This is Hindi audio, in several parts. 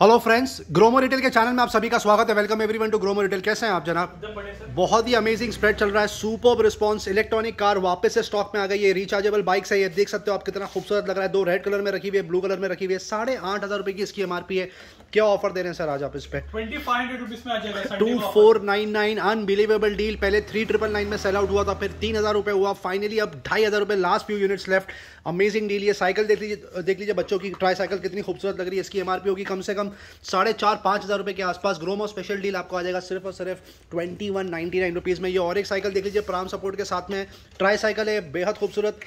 हेलो फ्रेंड्स ग्रोमो रिटेल के चैनल में आप सभी का स्वागत है welcome everyone to Gromo retail कैसे हैं आप जनाब बहुत ही अमेजिंग स्प्रेड चल रहा है सुपर रिस्पांस इलेक्ट्रॉनिक कार वापस से स्टॉक में आ गई है रिचार्जेबल बाइक्स है ये देख सकते हो आप कितना खूबसूरत लग रहा है दो रेड कलर में रखी हुई है ब्लू कलर में रखी हुई है साढ़े आठ हज़ार रुपए की इसकी एमआरपी है क्या ऑफर दे रहे हैं सर आज आप इस पर two four nine nine unbelievable deal पहले थ्री ट्रिपल नाइन में सेल आउट हुआ था फिर तीन हज़ार रुपये हुआ फाइनली अब ढाई हज़ार रुपये last few units left amazing deal ये साइकिल देख लीजिए देख लीजिए बच्चों की ट्राई साइकिल कितनी खूबसूरत लग रही है इसकी एमआरपी होगी कम से कम साढ़े चार पाँच हज़ार रुपये के आसपास ग्रोमो स्पेशल डील आपको आ जाएगा सिर्फ और सिर्फ twenty one ninety nine rupees में ये और एक साइकिल देख लीजिए प्राम सपोर्ट के साथ में ट्राई साइकिल है बेहद खूबसूरत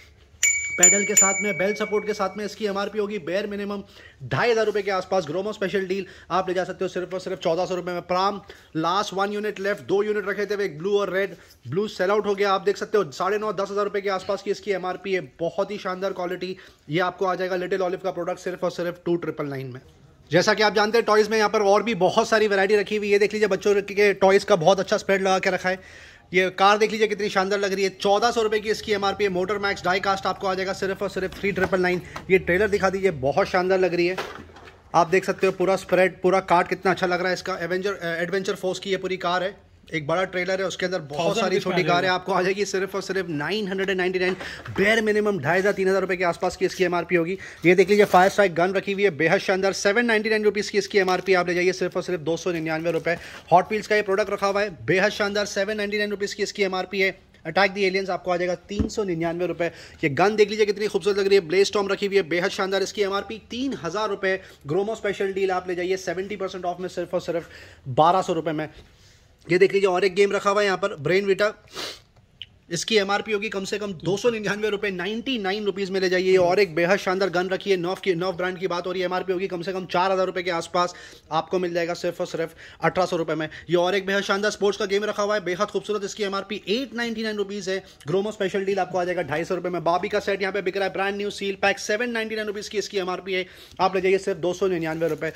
पैडल के साथ में बेल सपोर्ट के साथ में इसकी एम होगी बेयर मिनिमम ढाई हज़ार रुपये के आसपास ग्रोमो स्पेशल डील आप ले जा सकते हो सिर्फ और सिर्फ चौदह सौ रुपये में pram last one unit left दो यूनिट रखे थे एक ब्लू और रेड ब्लू सेल आउट हो गया आप देख सकते हो साढ़े नौ दस हज़ार रुपये के आसपास की इसकी एम है बहुत ही शानदार क्वालिटी ये आपको आ जाएगा लिटिल ऑलिव का प्रोडक्ट सिर्फ और सिर्फ टू ट्रिपल नाइन में जैसा कि आप जानते हैं टॉयज़ में यहाँ पर और भी बहुत सारी वैरायटी रखी हुई है देख लीजिए बच्चों के टॉयज़ का बहुत अच्छा स्प्रेड लगा के रखा है ये कार देख लीजिए कितनी शानदार लग रही है चौदह सौ रुपये की इसकी एम है मोटर मैक्स डाई कास्ट आपको आ जाएगा सिर्फ और सिर्फ थ्री ट्रिपल नाइन ये ट्रेलर दिखा दीजिए बहुत शानदार लग रही है आप देख सकते हो पूरा स्प्रेड पूरा कार्ड कितना अच्छा लग रहा है इसका एवेंजर एडवेंचर फोर्स की ये पूरी कार है एक बड़ा ट्रेलर है उसके अंदर बहुत सारी छोटी कारें आपको आ जाएगी सिर्फ और सिर्फ nine hundred and ninety nine बेर मिनिमम ढाई हज़ार तीन हज़ार रुपए के आसपास की इसकी एमआरपी होगी ये देख लीजिए फायर स्ट्राइक गन रखी हुई है बेहद शानदार सेवन नाइनटी नाइन रुपीज़ की इसकी एमआरपी आप ले जाइए सिर्फ और सिर्फ दो सौ निन्यानवे रुपए हॉट का ये प्रोडक्ट रखा हुआ है बेहद शानदार सेवन नाइनटी नाइन रुपीज़ की इसकी एमआरपी है अटैक दी एलियंस आपको आ जाएगा तीन सौ निन्यानवे रुपए ये गन देख लीजिए कितनी खूबसूरत लग रही है ब्लेस टॉम रखी हुई है बेहद शानदार इसकी एमआरपी तीन हज़ार रुपए ग्रोमो स्पेशल डील आप ले जाइए सेवेंटी परसेंट ऑफ में सिर्फ और सिर्फ बारह सौ रुपए में ये देख लीजिए और एक गेम रखा हुआ है यहाँ पर ब्रेन विटा इसकी एम होगी कम से कम दो सौ निन्यानवे रुपये नाइनटी नाइन रुपीज़ में ले जाइए और एक बेहद शानदार गन रखिए नॉफ की नॉफ ब्रांड की बात हो रही है एमआरपी होगी कम से कम चार हज़ार रुपये के आसपास आपको मिल जाएगा सिर्फ और सिर्फ अठारह सौ रुपए में ये और एक बेहद शानदार स्पोर्ट्स का गेम रखा हुआ है बेहद खूबसूरत इसकी M R eight ninety nine rupees है ग्रोमो स्पेशल डील आपको आ जाएगा ढाई सौ रुपए में बाबी का सेट यहाँ पे बिक रहा है brand new seal pack seven ninety nine rupees की इसकी एम है आप ले जाइए सिर्फ दो सौ निन्यानवे रुपये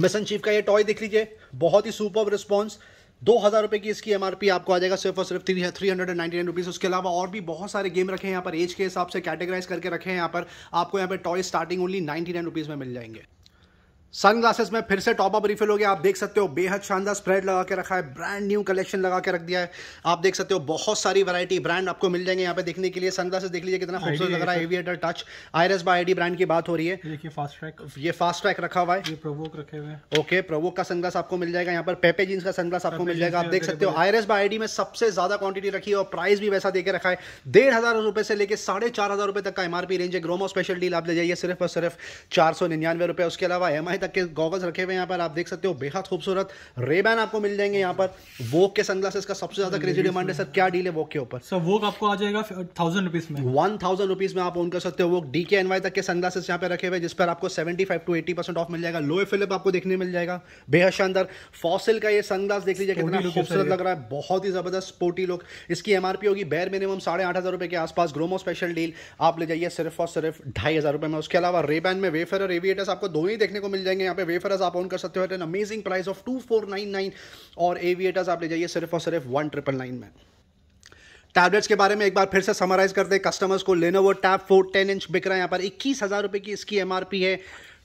मिसन चीफ का ये टॉय देख लीजिए बहुत ही सुपर रिस्पॉन्स दो हज़ार रुपये की इसकी एमआरपी आपको आ जाएगा सिर्फ और सिर्फ three three hundred and ninety nine rupees उसके अलावा और भी बहुत सारे गेम रखे हैं यहाँ पर एज के हिसाब से कैटेगराइज करके रखे हैं यहाँ पर आपको यहाँ पर toy starting only ninety nine rupees में मिल जाएंगे सन ग्लासेस में फिर से टॉप अप रिफिल हो गया आप देख सकते हो बेहद शानदार स्प्रेड लगा के रखा है ब्रांड न्यू कलेक्शन लगा के रख दिया है आप देख सकते हो बहुत सारी वैरायटी ब्रांड आपको मिल जाएंगे यहाँ पे देखने के लिए सन ग्लासेस देख लीजिए कितना खूबसूरत लग रहा है aviator touch iris by ID brand की बात हो रही है देखिए फास्ट ट्रैक ये फास्ट ट्रैक रखा हुआ है प्रोवोक रखे हुए हैं ओके प्रोवोक का सनग्लास आपको मिल जाएगा यहाँ पर पेपे जींस का सनग्लास आपको मिल जाएगा आप देख सकते हो आईरस बाय आईडी में सबसे ज्यादा क्वांटिटी रखी है और प्राइस भी वैसा देकर रखा है डेढ़ हजार रुपए से लेकर साढ़े चार हजार रुपए तक का एमआरपी रेंज है ग्रोमो स्पेशल डील आप ले जाइए सिर्फ और सिर्फ चार सौ निन्यानवे रुपए उसके अलावा एम तक के गॉगल्स रखे हुए यहाँ पर आप देख सकते हो बेहद खूबसूरत रेबैन आपको मिल जाएंगे यहाँ पर वोक के सनग्लासेस का सबसे ज्यादा क्रेजी डिमांड है सर क्या डील है वोक के ऊपर सर वोक आपको आ जाएगा थाउजेंड रुपीज में वन थाउजेंड रुपीज में आप ऑन कर सकते हो वो डी के एनवाई तक के सनग्लासेस यहाँ पे रखे हुए जिस पर आपको seventy five to eighty percent off मिल जाएगा लोए फिलिप आपको देखने मिल जाएगा बेहद शानदार फॉसिल का ये सनग्लास देख लीजिए कितना खूबसूरत लग रहा है बहुत ही जबरदस्त स्पोर्टी लुक इसकी एमआरपी होगी बेर मिनिमम साढ़े आठ हजार रुपए के आसपास ग्रोमो स्पेशल डील आप ले जाइए सिर्फ और सिर्फ ढाई हजार रुपए में उसके अलावा रेबैन में वेफर और एविएटर्स आपको दो ही देखने को मिल जाएंगे जाएंगे यहाँ पे वेफरस आप ऑन कर सकते हो at an amazing price of two four nine nine और एविएटर्स आप ले जाइए सिर्फ और सिर्फ वन ट्रिपल नाइन में टैबलेट्स के बारे में एक बार फिर से समराइज करते हैं कस्टमर्स को Lenovo tab four ten inch बिक रहा है यहाँ पर इक्कीस हज़ार रुपये की इसकी एमआरपी है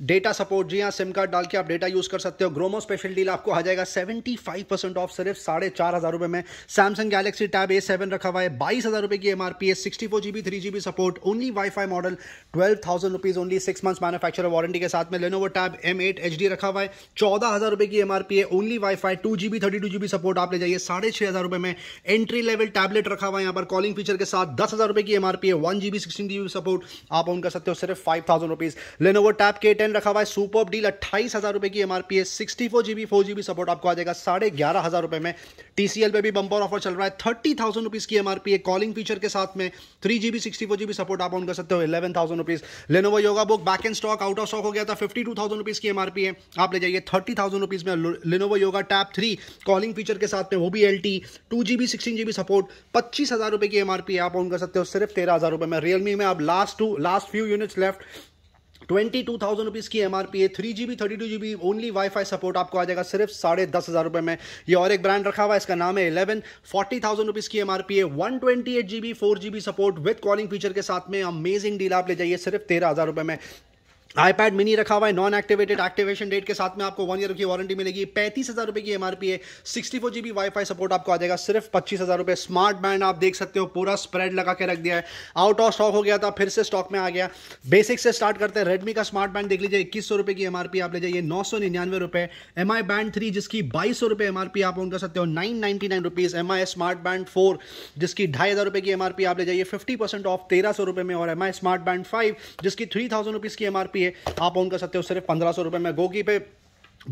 डेटा सपोर्ट जी हाँ सिम कार्ड डाल के आप डेटा यूज़ कर सकते हो ग्रोमो स्पेशल डील आपको आ जाएगा 75 परसेंट ऑफ सिर्फ साढ़े चार हज़ार रुपए में Samsung Galaxy tab A seven रखा हुआ है बाईस हज़ार रुपए की एम है sixty four G three G support only wifi model twelve thousand rupees only six month manufacture warranty के साथ में Lenovo tab M eight H D रखा हुआ है चौदह हज़ार रुपए की एमआरपी है only wifi two GB thirty two G B support आप ले जाइए साढ़े छह हज़ार रुपए में एंट्री लेवल टैबलेट रखा हुआ है यहाँ पर कॉलिंग फीचर के साथ दस हज़ार रुपए की एमआरपी है one G B sixteen support आप ऑन कर सकते हो सिर्फ five thousand rupees Lenovo tab के टेन टेन रखा हुआ है सुपर डील अट्ठाईस हज़ार रुपये की एमआरपी है sixty four GB four GB support आपको आ जाएगा साढ़े ग्यारह हज़ार रुपये में टीसीएल पे भी बंपर ऑफर चल रहा है थर्टी थाउजेंड रुपीज़ की एमआरपी है कॉलिंग फीचर के साथ में three GB sixty four GB support आप ऑन कर सकते हो eleven thousand rupees Lenovo yoga book back and stock out of stock हो गया था फिफ्टी टू थाउजेंड रुपीज़ की एमआरपी है आप ले जाइए थर्टी थाउजेंड रुपीज़ में Lenovo yoga tab three calling feature के साथ में वो भी L T two G B sixteen G B support पच्चीस हज़ार रुपये की एमआरपी आप ऑन कर सकते हो सिर्फ तेरह हज़ार रुपये में रियलमी में आप last two last few units left twenty two thousand rupees की एम आर पी है three G B thirty two G B only wifi support आपको आ जाएगा सिर्फ साढ़े दस हज़ार रुपये में ये और एक ब्रांड रखा हुआ है इसका नाम है इलेवन फोर्टी थाउजेंड रुपीज़ की एम आर पी है one twenty eight G B four G B support with calling feature के साथ में अमेजिंग डील आप ले जाइए सिर्फ तेरह हज़ार रुपये में आईपैड मिनी रखा हुआ है नॉन एक्टिवेटेड एक्टिवेशन डेट के साथ में आपको वन ईयर की वारंटी मिलेगी पैंतीस हज़ार रुपये की एमआरपी है sixty four GB wifi support आपको आ जाएगा सिर्फ पच्चीस हज़ार रुपये स्मार्ट बैंड आप देख सकते हो पूरा स्प्रेड लगा के रख दिया है आउट ऑफ स्टॉक हो गया था फिर से स्टॉक में आ गया बेसिक से स्टार्ट करते हैं रेडमी का स्मार्ट बैंड देख लीजिए इक्कीस सौ रुपये की एमआरपी आप ले जाइए नौ सौ निन्यानवे रुपए एम आई बैंड थ्री जिसकी बाईस सौ रुपए एमआरपी आप ऑन कर सकते हो nine ninety nine rupees M I smart band four जिसकी ढाई हज़ार रुपये की एमआरपी आप ले जाइए फिफ्टी परसेंट ऑफ तेरह सौ रुपये में और M I smart band five जिसकी थ्री थाउजेंड रुपीज़ की एमआरपी काफ़ी है आप ऑन कर सकते हो सिर्फ पंद्रह सौ रुपये में गोकी पे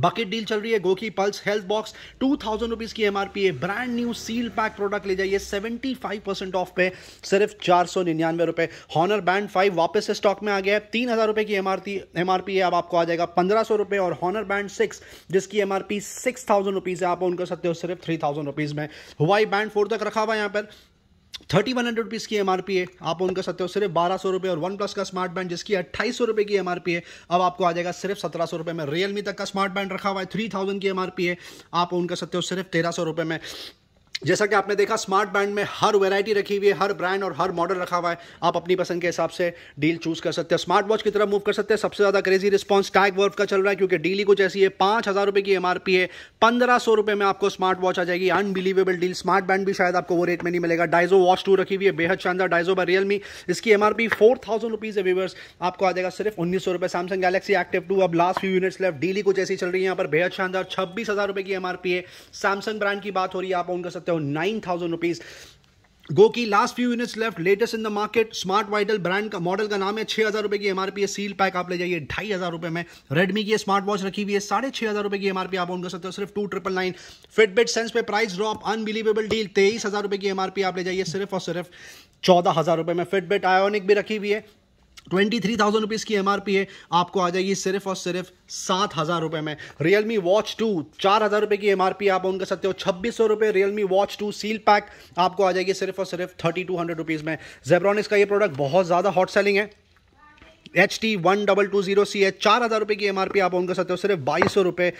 बकेट डील चल रही है GOQii pulse health box two thousand rupees की एमआरपी है brand new seal pack product ले जाइए सेवेंटी फाइव परसेंट ऑफ पे सिर्फ चार सौ निन्यानवे रुपए हॉनर बैंड फाइव वापस से स्टॉक में आ गया है तीन हज़ार रुपए की एमआरपी एमआरपी है अब आपको आ जाएगा पंद्रह सौ रुपए और हॉनर बैंड सिक्स जिसकी एमआरपी सिक्स थाउजेंड रुपीज़ है आप उनको सकते हो सिर्फ थ्री थाउजेंड रुपीज़ में हुआई बैंड फोर तक रखा हुआ है यहाँ पर थर्टी वन हंड्रेड रुपीज़ की एम है आप उनका सत्य हो सिर्फ बारह सौ रुपये और वन प्लस का स्मार्ट बैंड जिसकी अट्ठाईस सौ रुपये की एम है अब आपको आ जाएगा सिर्फ सत्रह सौ रुपये में रियलमी तक का स्मार्ट बैंड रखा हुआ है थ्री थाउजेंड की एम है आप उनका सत्य हो सिर्फ तेरह सौ रुपये में जैसा कि आपने देखा स्मार्ट बैंड में हर वैरायटी रखी हुई है हर ब्रांड और हर मॉडल रखा हुआ है आप अपनी पसंद के हिसाब से डील चूज कर सकते हैं स्मार्ट वॉच की तरफ मूव कर सकते हैं सबसे ज़्यादा क्रेजी रिस्पॉन्स टैग वर्फ का चल रहा है क्योंकि डील ही कुछ ऐसी है पाँच हज़ार रुपये की एमआरपी है पंद्रह सौ रुपये में आपको स्मार्ट वॉच आ जाएगी अनबिलीवेबल डील स्मार्ट बैंड भी शायद आपको वो रेट में नहीं मिलेगा डाइजो वॉच टू रखी हुई है बेहद शानदार डाइजो बाय रियलमी इसकी एम फोर थाउजेंड रुपीज़ है व्यूवर्स आपको आ जाएगा सिर्फ उन्नीस सौ रुपये सैमसंग गैलेक्सी एक्टिव टू अब last few units left deal ही कुछ ऐसी चल रही है यहाँ पर बेहद शानदार छब्बीस हज़ार रुपये की एमआरपी है सैमसंग ब्रांड की बात हो रही है आप ऑन कर सकते हो or 9000 rupees GOQii last few units left latest in the market smart वाइडल ब्रांड का मॉडल का नाम है छः हज़ार रुपये की एमआरपी है सील पैक आप ले जाइए ढाई हज़ार रुपए में रेडमी की स्मार्ट वॉच रखी हुई है साढ़े छह हज़ार रुपए की एमआरपी आप ऑन सकते हो सिर्फ two triple nine Fitbit sense पे प्राइस ड्रॉप अनबिलीवेबल डील तेईस हज़ार रुपए की एमआरपी आप ले जाइए सिर्फ और सिर्फ चौदह हज़ार रुपए में फिटबिट आयोनिक भी रखी हुई है ट्वेंटी थ्री थाउजेंड रुपीज़ की एमआरपी है आपको आ जाएगी सिर्फ और सिर्फ सात हज़ार रुपये में रियलमी वॉच टू चार हज़ार रुपये की एमआरपी आप उनका सकते हो छब्बीस सौ रुपये Realme watch two seal pack आपको आ जाएगी सिर्फ और सिर्फ थर्टी टू हंड्रेड रुपीज़ में जेब्रॉनिक्स का ये प्रोडक्ट बहुत ज़्यादा हॉट सेलिंग है H T one double two zero C है चार हज़ार रुपये की एम आर पी आप ऑन कर सकते हो सिर्फ बाईस सौ रुपये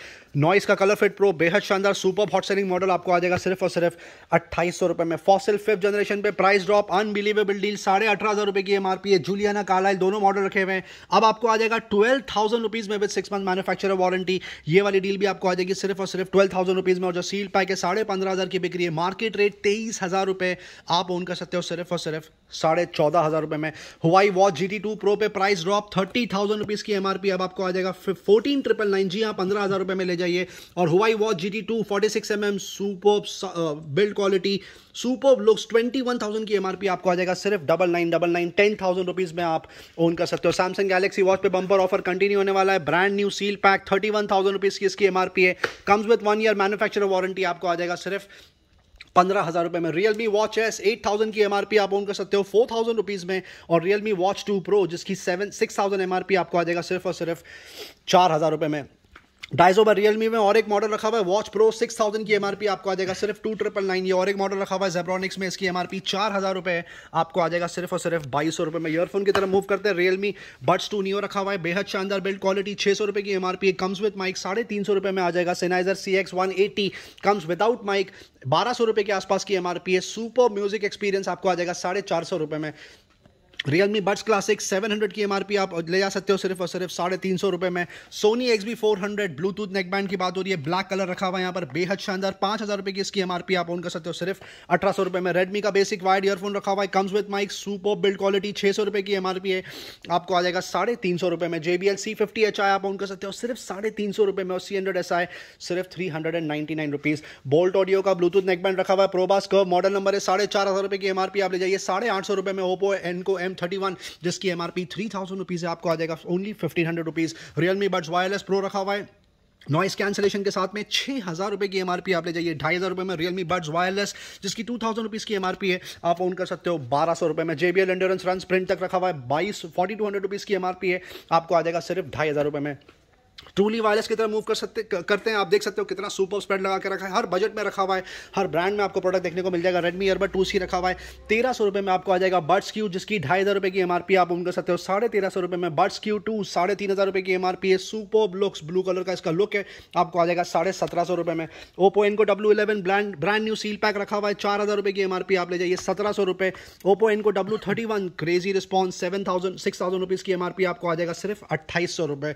नॉइस का कलर फिट प्रो बेहद शानदार सुपर हॉट सेलिंग मॉडल आपको आ जाएगा सिर्फ और सिर्फ अट्ठाईस सौ रुपये में फॉसिल फिफ्थ जनरेशन पे प्राइस ड्रॉप अनबिलीवेबल डील साढ़े अठारह हज़ार रुपये की एम आर पी है जूलियाना कालाइल दोनों मॉडल रखे हुए हैं अब आपको आ जाएगा ट्वेल्व थाउजेंड रुपीज़ में with six month manufacture warranty ये वाली डील भी आपको आ जाएगी सिर्फ और सिर्फ ट्वेल्व थाउजेंड रुपीज़ में और जो सील पैक है साढ़े पंद्रह हज़ार की बिक्री है मार्केट रेट तेईस हज़ार रुपये आप ऑन कर सकते हो सिर्फ और सिर्फ साढ़े चौदह हज़ार रुपये में Huawei watch G T two pro पे price drop thirty thousand rupees की एमआरपी अब आपको आ जाएगा फोर्टीन ट्रिपल नाइन जी हाँ पंद्रह हजार रुपए में ले जाइए और Huawei watch G T two forty six M M super build quality super looks twenty one thousand की एमआरपी आपको आ जाएगा सिर्फ double nine double nine ten thousand rupees में आप ओन कर सकते हो सैमसंग गैलेक्सी वॉच पे बंपर ऑफर कंटिन्यू होने वाला है brand new seal pack thirty one thousand rupees की इसकी एमआरपी है comes with one year manufacture warranty आपको आ जाएगा सिर्फ पंद्रह हज़ार रुपये में Realme watch S eight thousand की एमआरपी आप ऑन कर सकते हो फोर थाउजेंड रुपीज़ में और Realme watch two pro जिसकी seven six thousand M R P आपको आ जाएगा सिर्फ और सिर्फ चार हज़ार रुपये में डाइजो पर रियलमी में और एक मॉडल रखा हुआ है वॉच प्रो सिक्स थाउजेंड की एमआरपी आपको आ जाएगा सिर्फ टू ट्रिपल नाइन ये और एक मॉडल रखा हुआ है जेब्रॉनिक्स में इसकी एमआरपी चार हज़ार रुपये है आपको आ जाएगा सिर्फ और सिर्फ बाईस सौ रुपये में ईयरफोन की तरफ मूव करते हैं रियलमी बड्स टू नियो रखा हुआ है बेहद शानदार बिल्ड क्वालिटी छह सौ रुपये की एमआरपी कम्स विद माइक साढ़े तीन सौ रुपये में आ जाएगा Sennheiser C X one eighty comes without mic बारह सौ रुपये के आसपास की एमआरपी है सुपर म्यूजिक एक्सपीरियंस आपको आ जाएगा साढ़े चार सौ रुपये में रियलमी मी बड्स क्लासिक 700 की एमआरपी आप ले जा सकते हो सिर्फ और सिर्फ साढ़े तीन सौ रुपये में Sony X B four hundred Bluetooth neckband की बात हो रही है ब्लैक कलर रखा हुआ है यहाँ पर बेहद शानदार पाँच हज़ार रुपये की इसकी एमआरपी आप ऑन कर सकते हो सिर्फ अठारह सौ रुपये में रेडमी का बेसिक वाइड ईयरफोन रखा हुआ है comes with mic super build quality छः सौ रुपये की एमआरपी है आपको आ जाएगा साढ़े तीन सौ रुपये में J B L C fifty H I आप ऑन कर सकते हो सिर्फ साढ़े तीन सौ रुपये में और सी हंड्रेड एस आई सिर्फ three hundred and ninety nine rupees Boult audio का ब्लूटूथ नेकबैंड रखा हुआ है प्रोबास कर्व मॉडल नंबर है साढ़े चार हज़ार रुपये की एमआरपी आप ले जाइए साढ़े आठ सौ रुपये में Oppo Enco M thirty one जिसकी M R P three thousand rupees है आपको आ जाएगा only fifteen hundred rupees Realme buds wireless pro रखा हुआ है नॉइस कैंसिलेशन के साथ में छः हज़ार रुपये की एमआरपी आप ले जाइए ढाई हज़ार रुपये में रियलमी बड्स वायरलेस जिसकी टू थाउजेंड रुपीज़ की एमआरपी है आप ओन कर सकते हो बारह सौ रुपये में जेबीएल एंडोरेंस रन स्प्रिंट तक रखा हुआ है बाईस फोर्टी टू हंड्रेड रुपीज़ की एमआरपी है आपको आ जाएगा सिर्फ ढाई हज़ार रुपये में ट्रूली वायरलेस की तरह मूव कर सकते करते हैं आप देख सकते हो कितना सुपर स्पेड लगा के रखा है हर बजट में रखा हुआ है हर ब्रांड में आपको प्रोडक्ट देखने को मिल जाएगा रेडमी ईयरबड टू सी रखा हुआ है तेरह सौ रुपये में आपको आ जाएगा बर्ड्स क्यू जिसकी ढाई हज़ार रुपये की एम आप उन सकते हो साढ़े तेरह सौ रुपये में बर्ड्स क्यू टू साढ़े तीन हज़ार रुपये की एम है सुपर लुक्स ब्लू कलर का इसका लुक है आपको आ जाएगा साढ़े सत्रह सौ रुपये में Oppo Enco W eleven brand brand new seal pack रखा हुआ है चार हज़ार रुपये की एम आप ले जाइए सत्रह सौ रुपये Oppo Enco W thirty one crazy response seven thousand six thousand rupees की एम आपको आ जाएगा सिर्फ अट्ठाईस सौ रुपये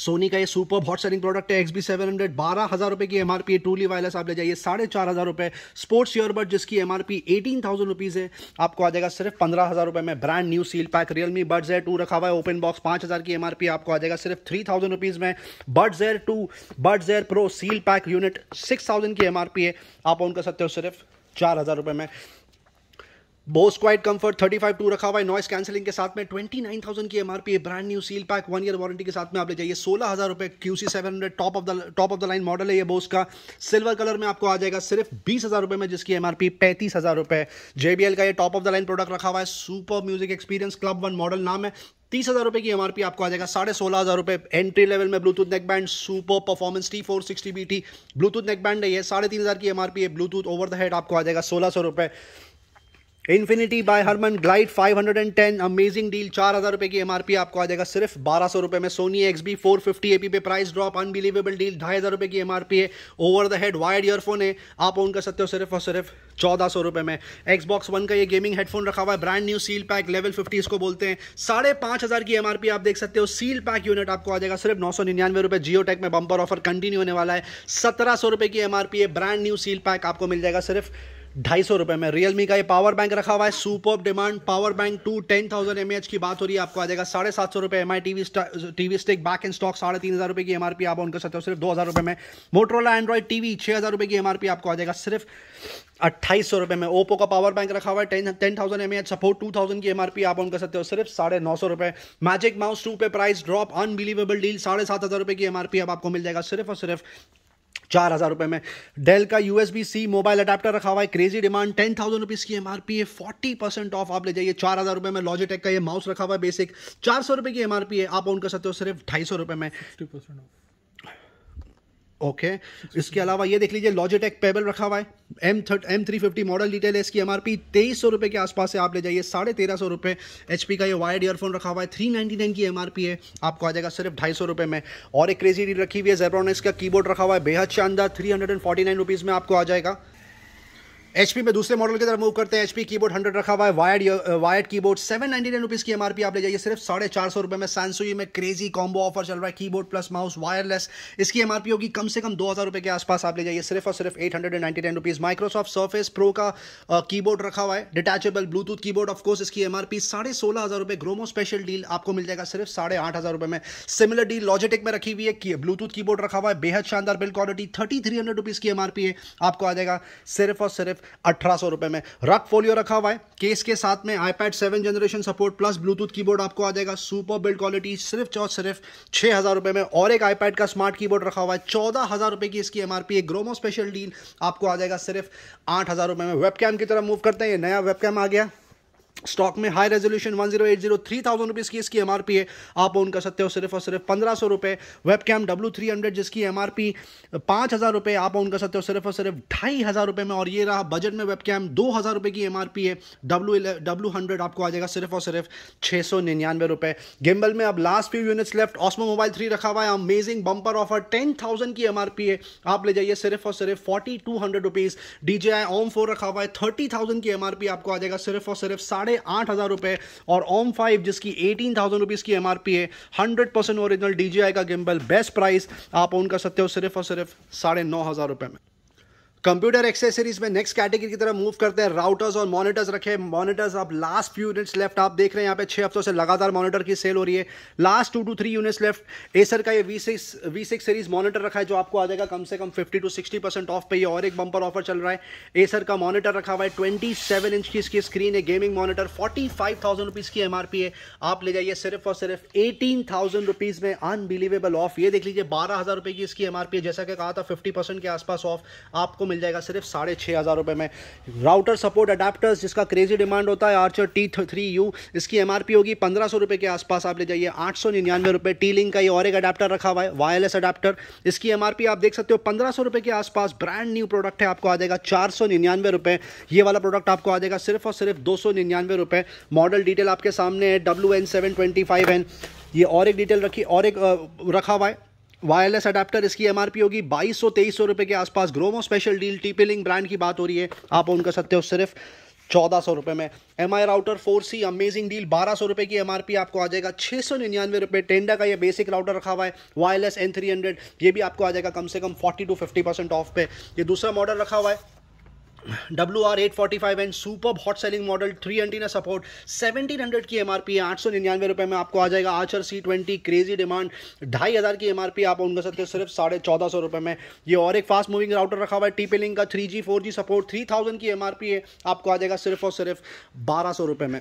सोनी का ये सुपर हॉट सेलिंग प्रोडक्ट है एक्स बी सेवन हंड्रेड बारह हज़ार रुपये की एमआरपी है टूली वायरलेस आप ले जाइए साढ़े चार हज़ार रुपए स्पोर्ट्स ईयरबड जिसकी एमआरपी एटीन थाउजेंड रुपीज़ है आपको आ जाएगा सिर्फ पंद्रह हज़ार रुपये में brand new seal pack Realme बर्ड जेर टू रखा हुआ है ओपन बॉक्स पांच हज़ार की एमआरपी आपको आ जाएगा सिर्फ थ्री थाउजेंड रुपीज़ में bird air to bird air pro seal pack unit six thousand की एमआरपी है आप ऑन कर सकते हो सिर्फ चार हज़ार रुपये में बोस क्वाइट कंफर्ट 35 टू रखा हुआ है नॉइस कैंसिलिंग के साथ में 29,000 की MRP brand new seal pack one year warranty के साथ में आप ले जाइए सोलह हज़ार रुपये Q C seven hundred top of the top of the line model है ये बोस का सिल्वर कलर में आपको आ जाएगा सिर्फ बीस हज़ार रुपये में जिसकी एमआरपी पैंतीस हज़ार रुपये जेबीएल का ये top of the line product रखा हुआ है super music experience club one model नाम है तीस हज़ार रुपये की एमआरपी आपको आ जाएगा साढ़े सोलह हज़ार रुपये एंट्री लेवल में Bluetooth neckband super performance T four sixty B T Bluetooth neckband है ये साढ़े तीन हज़ार की एमआरपी है ब्लूटूथ ओवर द हेड आपको आ जाएगा सोलह सौ रुपये Infinity by Harman Glide 510 amazing deal चार हज़ार रुपये की एमआरपी आपको आ जाएगा सिर्फ बारह सौ रुपए में Sony X B four fifty AP पे प्राइस ड्रॉप अनबिलीवेबल डील ढाई हज़ार रुपए की एमआरपी है over the head wired earphone है आप ओन कर सकते हो सिर्फ और सिर्फ चौदह सौ रुपए में एक्सबॉक्स वन का ये गेमिंग हेडफोन रखा हुआ है brand new seal pack level fifty इसको बोलते हैं साढ़े पांच हज़ार की एमआरपी आप देख सकते हो सील पैक यूनिट आपको आ जाएगा सिर्फ नौ सौ निन्यानवे रुपये जियो टेक में बंपर ऑफर कंटिन्यू होने वाला है सत्रह सौ रुपए की एमआरपी है ब्रांड न्यू सील पैक आपको मिल जाएगा सिर्फ ढाई सौ रुपये में रियलमी का ये पावर बैंक रखा हुआ है super demand power bank two ten thousand M की बात हो रही है आपको आ जाएगा साढ़े सात सौ रुपये M I TV TV stick back in stock साढ़े तीन हज़ार रुपये की एमआरपी आप उनका सकते हो सिर्फ दो हज़ार रुपये में मोटरोला एंड्रॉइड टीवी छह हज़ार रुपये की एमआरपी आपको आ जाएगा सिर्फ अट्ठाईस सौ रुपये में ओपो का पावर बैंक रखा हुआ है ten ten thousand M H support two thousand की एमआरपी आप उनका सकते हो सिर्फ साढ़े नौ सौ रुपये मैजिक माउस टू पे प्राइस ड्रॉप अनबिलीवेबल डील साढ़े सात हज़ार रुपये की एमआरपी अब आपको मिल जाएगा सिर्फ और सिर्फ चार हज़ार रुपये में डेल का U S B C mobile adapter रखा हुआ है crazy demand ten thousand rupees की एम आर पी है फोर्टी परसेंट ऑफ आप ले जाइए चार हज़ार रुपये में लॉजिटेक का ये माउस रखा हुआ है बेसिक चार सौ रुपए की एमआरपी है आप ऑन कर सकते हो सिर्फ ढाई सौ रुपये में फिफ्टी परसेंट ऑफ ओके इसके अलावा ये देख लीजिए लॉजिटेक पेबल रखा हुआ है M thirty M three fifty model detail है इसकी एम आर पी तेईस सौ रुपये के आसपास से आप ले जाइए साढ़े तेरह सौ रुपये एच पी का ये वायर्ड ईयरफोन रखा हुआ है थ्री नाइन्टी नाइन की एम आर पी है आपको आ जाएगा सिर्फ ढाई सौ रुपये में और एक क्रेजी डील रखी हुई है जेब्रॉनिक्स का कीबोर्ड रखा हुआ है बेहद शानदार three hundred and forty nine rupees में आपको आ जाएगा एचपी में दूसरे मॉडल की तरफ मूव करते हैं एचपी कीबोर्ड हंड्रेड रखा हुआ है wired wired keyboard nine rupees की एमआरपी आप ले जाइए सिर्फ साढ़े चार सौ रुपए में सैनसुई में क्रेजी कॉम्बो ऑफर चल रहा है कीबोर्ड प्लस माउस वायरलेस इसकी एमआरपी होगी कम से कम दो हज़ार रुपये के आसपास आप ले जाइए सिर्फ और सिर्फ eight hundred and nine rupees Microsoft Surface Pro का कीबोर्ड uh, रखा हुआ है डिटेचेबल ब्लूटूथ कीबोर्ड ऑफकोर्स इसकी एमआरपी साढ़े सोलह हज़ार रुपये ग्रोमो स्पेशल डील आपको मिल जाएगा सिर्फ साढ़े आठ हज़ार रुपये में सिमिलर डील लॉजिटेक में रखी हुई है ब्लूटूथ कीबोर्ड रखा हुआ है बेहद शानदार build quality thirty three hundred rupees की एमआरपी है आपको आ जाएगा सिर्फ और सिर्फ अठारह सौ रुपए में रक फोलियो रखा हुआ है केस के साथ में iPad seven generation support plus Bluetooth keyboard आपको आ जाएगा सुपर बिल्ड क्वालिटी सिर्फ और सिर्फ छह हज़ार रुपए में और एक आईपैड का स्मार्ट कीबोर्ड रखा हुआ है चौदह हज़ार रुपए की इसकी एमआरपी एक ग्रोमो स्पेशल डील आपको आ जाएगा सिर्फ आठ हज़ार रुपए में वेबकैम की तरफ मूव करते हैं ये नया वेबकैम आ गया स्टॉक में high resolution one zero eight zero three thousand rupees की इसकी एमआरपी है आप ऑन कर सकते हो सिर्फ और सिर्फ पंद्रह सौ रुपये webcam W three hundred जिसकी एमआरपी पाँच हज़ार रुपये आप ऑन कर सकते हो सिर्फ और सिर्फ ढाई हज़ार रुपये में और ये रहा बजट में वेब कैम दो हज़ार रुपये की एमआरपी है डब्ल्यू डब्ल्यू हंड्रेड आपको आ जाएगा सिर्फ और सिर्फ छः सौ निन्यानवे रुपये गेम्बल में अब last few units left Osmo mobile three रखा हुआ है amazing bumper offer ten thousand की एमआरपी है आप ले जाइए सिर्फ और सिर्फ forty two hundred rupees D J I OM four रखा हुआ है थर्टी थाउजेंड की एमआरपी आपको आ जाएगा सिर्फ और सिर्फ साठ साढ़े आठ हज़ार रुपये और ओम फाइव जिसकी एटीन थाउजेंड रुपीज़ की एम है हंड्रेड परसेंट ओरिजिनल डी का गिम्बल बेस्ट प्राइस आप उनका सत्य हो सिर्फ और सिर्फ साढ़े नौ हज़ार रुपये में कंप्यूटर एक्सेसरीज में नेक्स्ट कैटेगरी की तरफ मूव करते हैं राउटर्स और मॉनिटर्स रखे मॉनिटर्स अब लास्ट फ्यू यूनिट्स लेफ्ट आप देख रहे हैं यहाँ पे छह हफ्तों से लगातार मॉनिटर की सेल हो रही है last two to three units left Acer का ये V six V six series monitor रखा है जो आपको आ जाएगा कम से कम fifty to sixty percent off पे और एक बंपर ऑफर चल रहा है एसर का मॉनिटर रखा हुआ है ट्वेंटी सेवन इंच की इसकी स्क्रीन है gaming monitor forty five thousand rupees की एम है आप ले जाइए सिर्फ और सिर्फ एटीन थाउजेंड रुपीज़ में अनबिलीवेबल ऑफ ये देख लीजिए बारह हज़ार रुपये की इसकी एम है जैसा कि कहा था फिफ्टी परसेंट के आसपास ऑफ आपको मिल जाएगा सिर्फ साढ़े छः हज़ार रुपये में राउटर सपोर्ट अडाप्टर्स जिसका क्रेजी डिमांड होता है आर्चर टी थ्री यू इसकी एम होगी पंद्रह सौ रुपये के आसपास आप ले जाइए आठ सौ निन्यानवे रुपये टी लिंक का ये और एक अडाप्टर रखा हुआ है वायरलेस अडाप्टर इसकी एम आप देख सकते हो पंद्रह सौ के आसपास ब्रांड न्यू प्रोडक्ट है आपको आ जाएगा चार सौ निन्यानवे रुपये ये वाला प्रोडक्ट आपको आ जाएगा सिर्फ और सिर्फ दो सौ निन्यानवे रुपये मॉडल डिटेल आपके सामने है W N seven twenty five N ये और एक डिटेल रखी और एक रखा हुआ है वायरलेस अडाप्टर इसकी एम होगी बाईस सौ तेईस सौ रुपये के आसपास ग्रोमो स्पेशल डील टीपिलिंग ब्रांड की बात हो रही है आप उनका सकते हो सिर्फ चौदह सौ रुपये में M I router four C amazing deal बारह सौ रुपये की एम आर पी आपको आ जाएगा छः सौ निन्यानवे रुपये टेंडा का ये बेसिक राउटर रखा हुआ है वायरलेस एन थ्री हंड्रेड ये भी आपको आ जाएगा कम से कम forty to fifty percent off पे ये दूसरा मॉडल रखा हुआ है W R eight forty five and super hot selling model three ना सपोर्ट सेवेंटीन हंड्रेड की एमआरपी है आठ सौ निन्यानवे रुपये में आपको आ जाएगा Archer C twenty crazy demand ढाई हज़ार की एमआरपी आप उनका सकते सिर्फ साढ़े चौदह सौ रुपये में ये और एक फास्ट मूविंग राउटर रखा हुआ है टी लिंक का three G four G support three thousand की एमआरपी है आपको आ जाएगा सिर्फ और सिर्फ बारह सौ रुपये में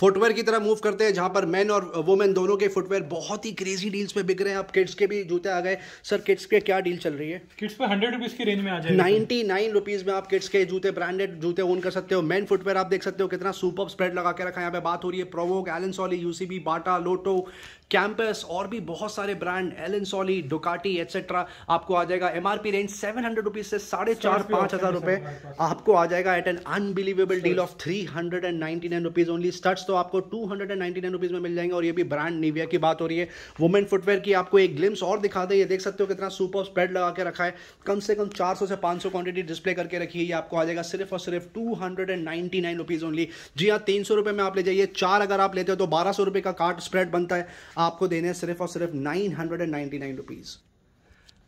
फुटवेयर की तरह मूव करते हैं जहां पर मेन और वुमेन दोनों के फुटवेयर बहुत ही क्रेजी डील्स पे बिक रहे हैं आप किड्स के भी जूते आ गए सर किड्स के क्या डील चल रही है किड्स पे हंड्रेड रुपीज की रेंज में आ जाए नाइन्टी नाइन रुपीज में आप किड्स के जूते ब्रांडेड जूते ओन कर सकते हो मेन फुटवेयर आप देख सकते हो कितना सुपर स्प्रेड लगा के रखा है यहाँ पे बात हो रही है Provogue Allen Solly UCB Bata Lotto Campus और भी बहुत सारे brand Allen Solly Ducati et cetera आपको आ जाएगा MRP range seven hundred rupees से साढ़े चार पांच हजार रुपए आपको आ जाएगा at an unbelievable deal of three hundred and ninety nine rupees only start तो आपको टू हंड्रेड में मिल जाएंगे और ये भी ब्रांड निविया की बात हो रही है वुमेन फुटवेयर की आपको एक ग्लिम्स और दिखा दें ये देख सकते हो कितना सुपर स्प्रेड लगा के रखा है कम से कम 400 से 500 क्वांटिटी डिस्प्ले करके रखी है ये आपको आ जाएगा सिर्फ और सिर्फ टू हंड्रेड ओनली जी हाँ तीन सौ में आप ले जाइए चार अगर आप लेते हो तो बारह का कार्ड स्प्रेड बनता है आपको देने सिर्फ और सिर्फ nine hundred and ninety nine rupees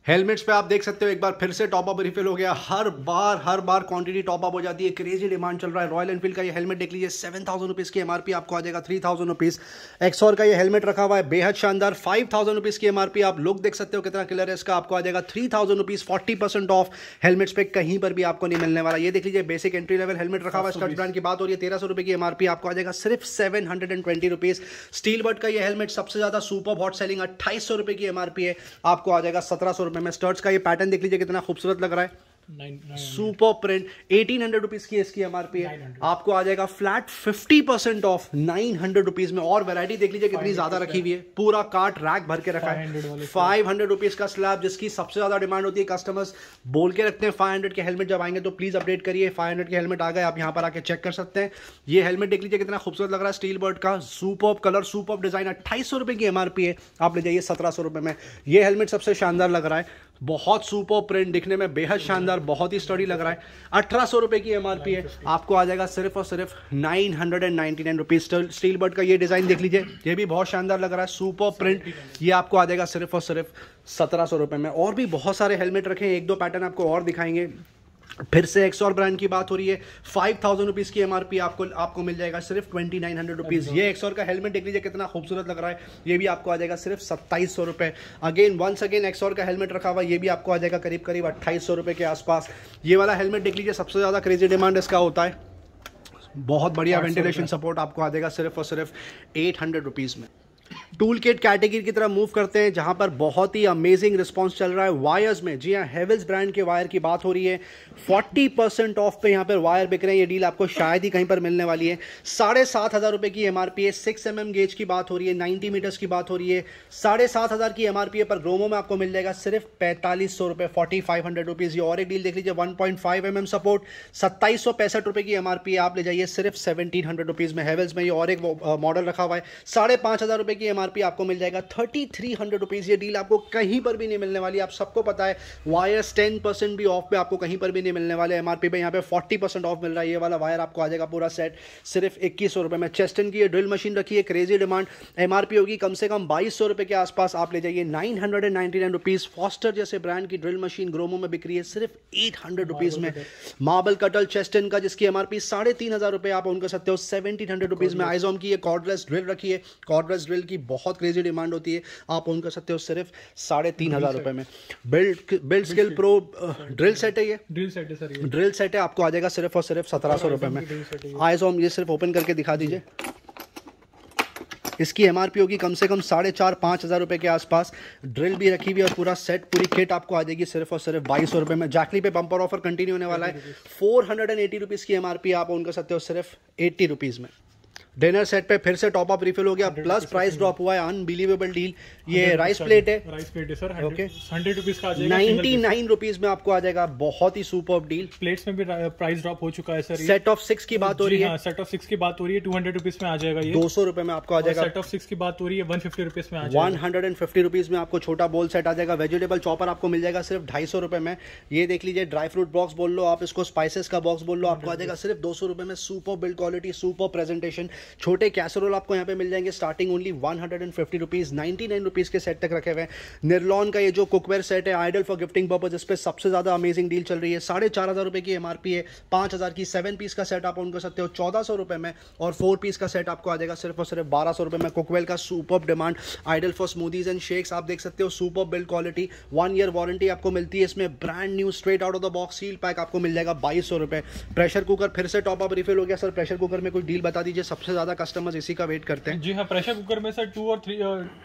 helmets पे आप देख सकते हो एक बार फिर से टॉप अप रिफिल हो गया हर बार हर बार क्वांटिटी टॉप अप हो जाती है क्रेजी डिमांड चल रहा है रॉयल एनफील्ड का ये हेलमेट देख लीजिए सेवन थाउजेंड रुपीज़ की एमआरपी आपको आ जाएगा थ्री थाउजेंड रुपीज़ एक्सोर का ये हेलमेट रखा हुआ है बेहद शानदार फाइव थाउजेंड रुपीज़ की एमआरपी आप लोग देख सकते हो कितना क्लियर है इसका आपको आ जाएगा three thousand rupees forty percent off helmets पे कहीं पर भी आपको नहीं मिलने वाला ये देख लीजिए बेसिक एंट्री लेवल हेलमेट रखा हुआ है स्कॉच ब्रांड की बात हो रही है तेरह सौ रुपये की एमआरपी आपको आ जाएगा सिर्फ seven hundred and twenty rupees Steelbird का ये हेलमेट सबसे ज़्यादा सुपर हॉट सेलिंग अट्ठाईस सौ रुपये की एमआरपी है आपको आ जाएगा सत्रह सौ रुपये में मैं स्टर्ट्स का ये पैटर्न देख लीजिए कितना खूबसूरत लग रहा है super print eighteen hundred rupees की इसकी एमआरपी है आपको आ जाएगा flat fifty percent off nine hundred rupees में और वैरायटी देख लीजिए कितनी ज्यादा रखी हुई है पूरा कार्ट रैक भर के रखा है फाइव हंड्रेड रुपीज का स्लैब जिसकी सबसे ज्यादा डिमांड होती है कस्टमर्स बोल के रखते हैं फाइव हंड्रेड के हेलमेट जब आएंगे तो प्लीज अपडेट करिए फाइव हंड्रेड के हेलमेट आ गए आप यहाँ पर आके चेक कर सकते हैं ये हेलमेट देख लीजिए कितना खूबसूरत लग रहा है स्टील बर्ड का सुप ऑफ कलर सुप ऑफ डिजाइन अट्ठाईस सौ रुपए की एमआरपी है आप ले जाइए सत्रह सौ रुपए में ये हेलमेट सबसे शानदार लग रहा है बहुत सुपर प्रिंट दिखने में बेहद शानदार बहुत ही स्टडी लग रहा है अठारह सौ रुपए की एमआरपी है आपको आ जाएगा सिर्फ और सिर्फ nine hundred and ninety nine rupees Steelbird का ये डिज़ाइन देख लीजिए ये भी बहुत शानदार लग रहा है सुपर प्रिंट ये आपको आ जाएगा सिर्फ और सिर्फ सत्रह सौ रुपए में और भी बहुत सारे हेलमेट रखे हैं एक दो पैटर्न आपको और दिखाएंगे फिर से और ब्रांड की बात हो रही है फाइव थाउजेंड रुपीज़ की एमआरपी आपको आपको मिल जाएगा सिर्फ ट्वेंटी नाइन हंड्रेड रुपीज़ ये एक्स और का हेलमेट देख लीजिए कितना खूबसूरत लग रहा है ये भी आपको आ जाएगा सिर्फ सत्ताईस सौ रुपये अगेन वंस अगेन और का हेलमेट रखा हुआ ये भी आपको आ जाएगा करीब करीब अट्ठाईस सौ रुपए के आसपास ये वाला हेलमेट देख लीजिए सबसे ज़्यादा क्रेजी डिमांड इसका होता है बहुत बढ़िया वेंटिलेशन सपोर्ट आपको आ जाएगा सिर्फ और सिर्फ एट हंड्रेड रुपीज़ में टूल किट कैटेगरी की तरफ मूव करते हैं जहां पर बहुत ही अमेजिंग रिस्पॉन्स चल रहा है वायर्स में जी हाँ हेवल्स ब्रांड के वायर की बात हो रही है 40 परसेंट ऑफ पे यहाँ पर वायर बिक रहे हैं ये डील आपको शायद ही कहीं पर मिलने वाली है साढ़े सात हज़ार रुपए की एमआरपी है सिक्स एम एम गेज की बात हो रही है नाइनटी मीटर्स की बात हो रही है साढ़े सात हज़ार की एमआरपी है पर रोमो में आपको मिल जाएगा सिर्फ पैंतालीस सौ रुपए फोर्टी फाइव हंड्रेड रुपीज़ ये और एक डील देख लीजिए one point five M M support सत्ताईस सौ पैंसठ रुपए की एमआरपी आप ले जाइए सिर्फ सेवनटीन हंड्रेड रुपीज़ में हेवल्स में ये और एक मॉडल रखा हुआ है साढ़े पांच हज़ार रुपए की एम एमआरपी आपको मिल जाएगा थर्टी थ्री हंड्रेड रुपीज़ ये डील आपको कहीं पर भी नहीं मिलने वाली आप सबको पता है वायर्स टेन परसेंट भी ऑफ पे आपको कहीं पर भी नहीं मिलने वाले एम आर पे यहाँ पे फोर्टी परसेंट ऑफ मिल रहा है ये वाला वायर आपको आ जाएगा पूरा सेट सिर्फ इक्कीस सौ रुपये में चेस्टन की ये ड्रिल मशीन रखी है crazy demand M R P होगी कम से कम बाईस सौ रुपये के आसपास आप ले जाइए nine hundred and ninety nine rupees Foster जैसे ब्रांड की ड्रिल मशीन ग्रोमो में बिक्री है सिर्फ एट हंड्रेड रुपीज़ में मार्बल कटल चेस्टन का जिसकी एम आर पी साढ़े तीन हज़ार रुपये आप उनको सकते हो सेवेंटीन हंड्रेड रुपीज़ में आइजोम की ये कॉर्डलेस ड्रिल रखी है कॉर्डलेस ड्रिल की बहुत क्रेजी डिमांड होती है आप कर सकते हो सिर्फ साढ़े तीन हज़ार रुपए में build build skill pro drill set है ये ड्रिल सेट है सर ड्रिल सेट है आपको आ जाएगा सिर्फ और सिर्फ सत्रह सौ रुपए में आइज हम ये सिर्फ ओपन करके दिखा दीजिए इसकी एम होगी कम से कम साढ़े चार पाँच हज़ार रुपये के आसपास ड्रिल भी रखी हुई और पूरा सेट पूरी किट आपको आ जाएगी सिर्फ और सिर्फ बाईस सौ रुपये में जैकली पे बम्पर ऑफर कंटिन्यू होने वाला है four hundred and eighty rupees की एम आप उनका सकते हो सिर्फ एट्टी रुपीज़ में डिनर सेट पे फिर से टॉप अप रिफिल हो गया प्लस प्राइस ड्रॉप हुआ है अनबिलीवेबल डील ये राइस प्लेट है राइस प्लेट है सर ओके हंड्रेड रुपीज का नाइनटी नाइन रुपीज में आपको आ जाएगा बहुत ही सुपर डील प्लेट्स में भी प्राइस ड्रॉप हो चुका है सर सेट ऑफ सिक्स की बात हो रही है सेट ऑफ सिक्स की बात हो रही है टू हंड्रेड रुपीज में आ जाएगा दो सौ रुपए में आपको आ जाएगा सेट ऑफ सिक्स की बात हो रही है वन फिफ्टी रुपीज में one hundred and fifty rupees में आपको छोटा बोल सेट आ जाएगा वेजिटेबल चॉपर आपको मिल जाएगा सिर्फ ढाई सौ रुपए में ये देख लीजिए ड्राई फ्रूट बॉक्स बोल लो आप इसको स्पाइसेस का बॉक्स बोल लो आपको आ जाएगा सिर्फ दो सौ रुपए में super build quality super presentation छोटे कैसरोल आपको यहाँ पे मिल जाएंगे starting only one hundred and fifty rupees ninety nine rupees के सेट तक रखे हुए हैं निर्लॉन का ये जो कुकवेयर सेट है आइडल फॉर गिफ्टिंग पर्पज इस पर सबसे ज़्यादा अमेजिंग डील चल रही है साढ़े चार हज़ार रुपये की एम है पाँच हज़ार की सेवन पीस का सेट आप उनको कर सकते हो चौदह सौ रुपये में और फोर पीस का सेट आपको आ जाएगा सिर्फ और सिर्फ बारह सौ रुपये में कुकवेल का super demand ideal for smoothies and shakes आप देख सकते हो super build quality one year warranty आपको मिलती है इसमें brand new straight out of the box seal pack आपको मिल जाएगा बाईस सौ रुपये प्रेशर कुकर फिर से टॉप अप रिफिल हो गया सर प्रेशर कुकर में कोई डील बता दीजिए सबसे सबसे ज़्यादा कस्टमर्स इसी का वेट करते हैं जी हाँ प्रेशर कुकर में सर टू और थ्री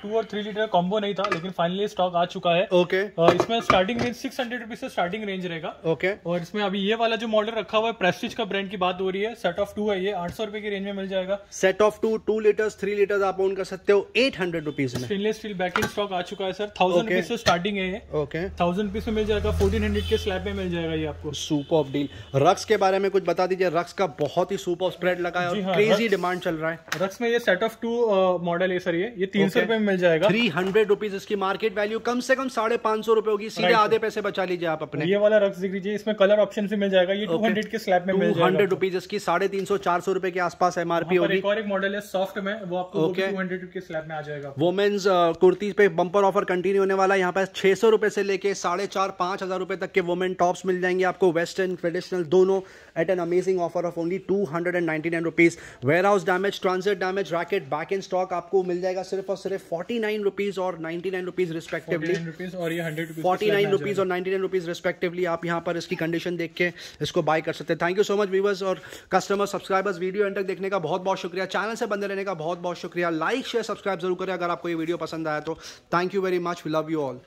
टू और थ्री लीटर कॉम्बो नहीं था लेकिन फाइनली स्टॉक आ चुका है ओके okay. Uh, इसमें स्टार्टिंग रेंज सिक्स हंड्रेड से स्टार्टिंग रेंज रहेगा ओके okay. और इसमें अभी ये वाला जो मॉडल रखा हुआ है प्रेस्टिज का ब्रांड की बात हो रही है सेट ऑफ टू है ये आठ सौ की रेंज में मिल जाएगा set of two two litre three litre आप उनका सकते हो eight hundred rupees stainless steel back in stock आ चुका है सर थाउजेंड रुपीज से स्टार्टिंग है ओके थाउजेंड रुपीज में मिल जाएगा फोर्टीन हंड्रेड के स्लैब में मिल जाएगा ये आपको सुपर डील रक्स के बारे में कुछ बता दीजिए रक्स का बहुत ही सुपर स्प्रेड लगा है क्रेजी डिमांड हाँ, डिमांड चल रहा है रक्स में ये सेट ऑफ टू मॉडल है सर ये ये तीन सौ रुपए में मिल जाएगा थ्री हंड्रेड रुपीज इसकी मार्केट वैल्यू कम से कम साढ़े पांच सौ रुपए होगी सीधे आधे पैसे बचा लीजिए आप अपने ये वाला रक्स दिख लीजिए इसमें कलर ऑप्शन भी मिल जाएगा ये टू हंड्रेड के स्लैब में हंड्रेड रुपीज इसकी साढ़े तीन सौ चार सौ रुपए के आसपास एमआरपी होगी एक और एक मॉडल है सॉफ्ट में वो आपको टू हंड्रेड के स्लैब में आ जाएगा वुमेन्स uh, कुर्ती पे बंपर ऑफर कंटिन्यू होने वाला है यहाँ पास छह सौ रुपए से लेके साढ़े चार पांच हजार रुपए तक के वुमेन टॉप्स मिल जाएंगे आपको वेस्टर्न ट्रेडिशनल दोनों at an amazing offer of only two hundred and ninety nine rupees warehouse post damage transit damage racket back in stock आपको मिल जाएगा सिर्फ और सिर्फ फोर्टी नाइन रुपीज और ninety nine rupees respectively forty nine rupees और नाइनटी नाइन रुपीज रिस्पेक्टिवली आप यहाँ पर इसकी कंडीशन देख के इसको बाय कर सकते हैं thank you so much viewers और कस्टमर सब्सक्राइबर्स वीडियो एंड तक देखने का बहुत बहुत शुक्रिया चैनल से बंद रहने का बहुत बहुत शुक्रिया लाइक शेयर सब्सक्राइब जरूर करें अगर आपको ये वीडियो पसंद आया तो thank you very much we love you all